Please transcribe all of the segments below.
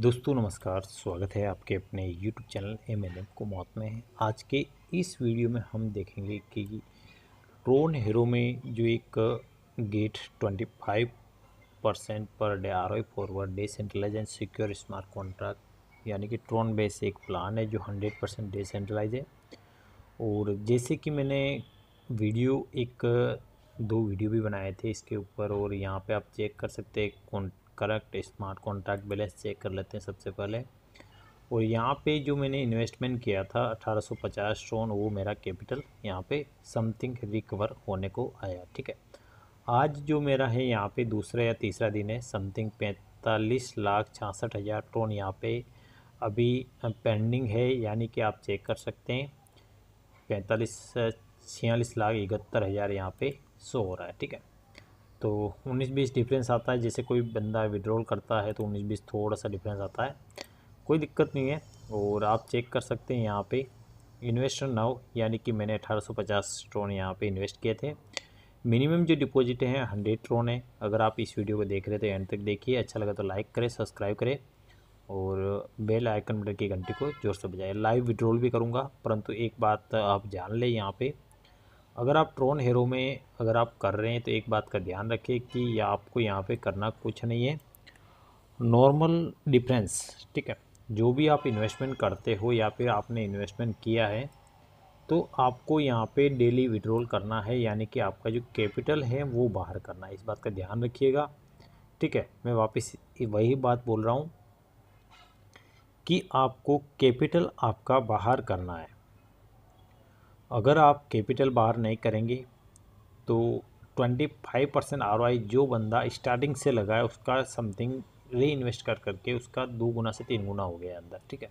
दोस्तों नमस्कार स्वागत है आपके अपने YouTube channel M N M को मौत में है आज के इस वीडियो में हम देखेंगे कि ड्रोन हीरो में जो एक get 25 percent per day R O forward decentralise and secure smart contract यानी कि ट्रोन बेस एक प्लान है जो 100 परसेंट डे सेंट्रलाइज है और जैसे कि मैंने वीडियो एक दो वीडियो भी बनाए थे इसके ऊपर और यहाँ पर आप चेक कर सकते हैं correct smart contract balance check कर लेते हैं सबसे पहले और यहाँ पे जो मैंने इन्वेस्टमेंट किया था 1850 सौ वो मेरा कैपिटल यहाँ पे समथिंग रिकवर होने को आया ठीक है आज जो मेरा है यहाँ पे दूसरा या तीसरा दिन है समथिंग पैंतालीस लाख छियासठ हज़ार ट्रोन यहाँ पे अभी पेंडिंग है यानी कि आप चेक कर सकते हैं पैंतालीस छियालीस लाख इकहत्तर हज़ार यहाँ पे शो हो रहा है ठीक है तो उन्नीस बीस डिफरेंस आता है जैसे कोई बंदा विड्रॉल करता है तो उन्नीस बीस थोड़ा सा डिफरेंस आता है कोई दिक्कत नहीं है और आप चेक कर सकते हैं यहाँ पे इन्वेस्टर नाउ यानी कि मैंने अठारह सौ पचास ट्रोन यहाँ पर इन्वेस्ट किए थे मिनिमम जो डिपॉजिट है हंड्रेड ट्रोन है अगर आप इस वीडियो को देख रहे तो एंड तक देखिए अच्छा लगा तो लाइक करें सब्सक्राइब करें और बेल आइकन बटन की घंटी को जोर से बजाए लाइव विड्रॉल भी करूँगा परंतु एक बात आप जान लें यहाँ पर अगर आप ट्रोन हेरो में अगर आप कर रहे हैं तो एक बात का ध्यान रखें कि या आपको यहाँ पे करना कुछ नहीं है नॉर्मल डिफरेंस ठीक है जो भी आप इन्वेस्टमेंट करते हो या फिर आपने इन्वेस्टमेंट किया है तो आपको यहाँ पे डेली विड्रॉल करना है यानी कि आपका जो कैपिटल है वो बाहर करना है इस बात का ध्यान रखिएगा ठीक है मैं वापस वही बात बोल रहा हूँ कि आपको कैपिटल आपका बाहर करना है अगर आप कैपिटल बाहर नहीं करेंगे तो ट्वेंटी फाइव परसेंट आर जो बंदा स्टार्टिंग से लगाए उसका समथिंग री इन्वेस्ट कर करके उसका दो गुना से तीन गुना हो गया अंदर ठीक है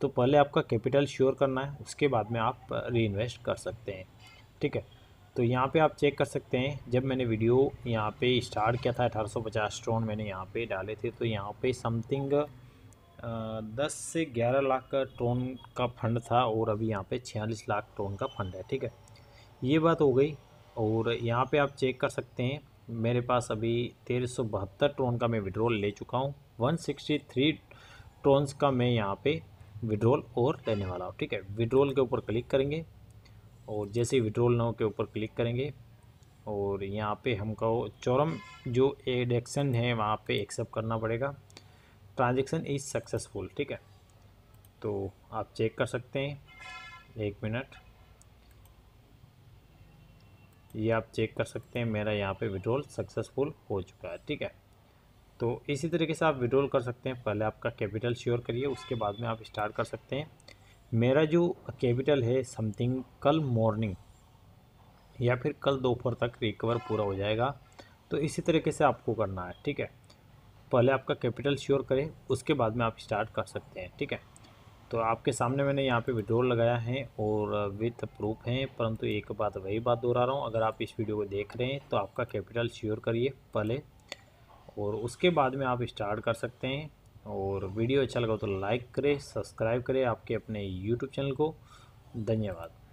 तो पहले आपका कैपिटल श्योर करना है उसके बाद में आप री इन्वेस्ट कर सकते हैं ठीक है तो यहाँ पे आप चेक कर सकते हैं जब मैंने वीडियो यहाँ पे स्टार्ट किया था अठारह सौ पचास मैंने यहाँ पे डाले थे तो यहाँ पे समथिंग दस से ग्यारह लाख का ट्रोन का फंड था और अभी यहाँ पे छियालीस लाख ट्रोन का फंड है ठीक है ये बात हो गई और यहाँ पे आप चेक कर सकते हैं मेरे पास अभी तेरह सौ बहत्तर ट्रोन का मैं विड्रोल ले चुका हूँ वन सिक्सटी थ्री ट्रोन्स का मैं यहाँ पे विड्रोल और लेने वाला हूँ ठीक है विड्रोल के ऊपर क्लिक करेंगे और जैसे विड्रोल नाव के ऊपर क्लिक करेंगे और यहाँ पे हमको चौरम जो एक्शन है वहाँ पे एक्सेप्ट करना पड़ेगा ट्रांजेक्शन इज सक्सेसफुल ठीक है तो आप चेक कर सकते हैं एक मिनट ये आप चेक कर सकते हैं मेरा यहाँ पे विड्रोल सक्सेसफुल हो चुका है ठीक है तो इसी तरीके से आप विड्रोल कर सकते हैं पहले आपका कैपिटल श्योर करिए उसके बाद में आप स्टार्ट कर सकते हैं मेरा जो कैपिटल है समथिंग कल मॉर्निंग या फिर कल दोपहर तक रिकवर पूरा हो जाएगा तो इसी तरीके से आपको करना है ठीक है पहले आपका कैपिटल श्योर करें उसके बाद में आप स्टार्ट कर सकते हैं ठीक है तो आपके सामने मैंने यहाँ पे विड्रोल लगाया है और विथ प्रूफ हैं परंतु एक बात वही बात दोहरा रहा हूँ अगर आप इस वीडियो को देख रहे हैं तो आपका कैपिटल श्योर करिए पहले और उसके बाद में आप स्टार्ट कर सकते हैं और वीडियो अच्छा लगा तो लाइक करें सब्सक्राइब करें आपके अपने यूट्यूब चैनल को धन्यवाद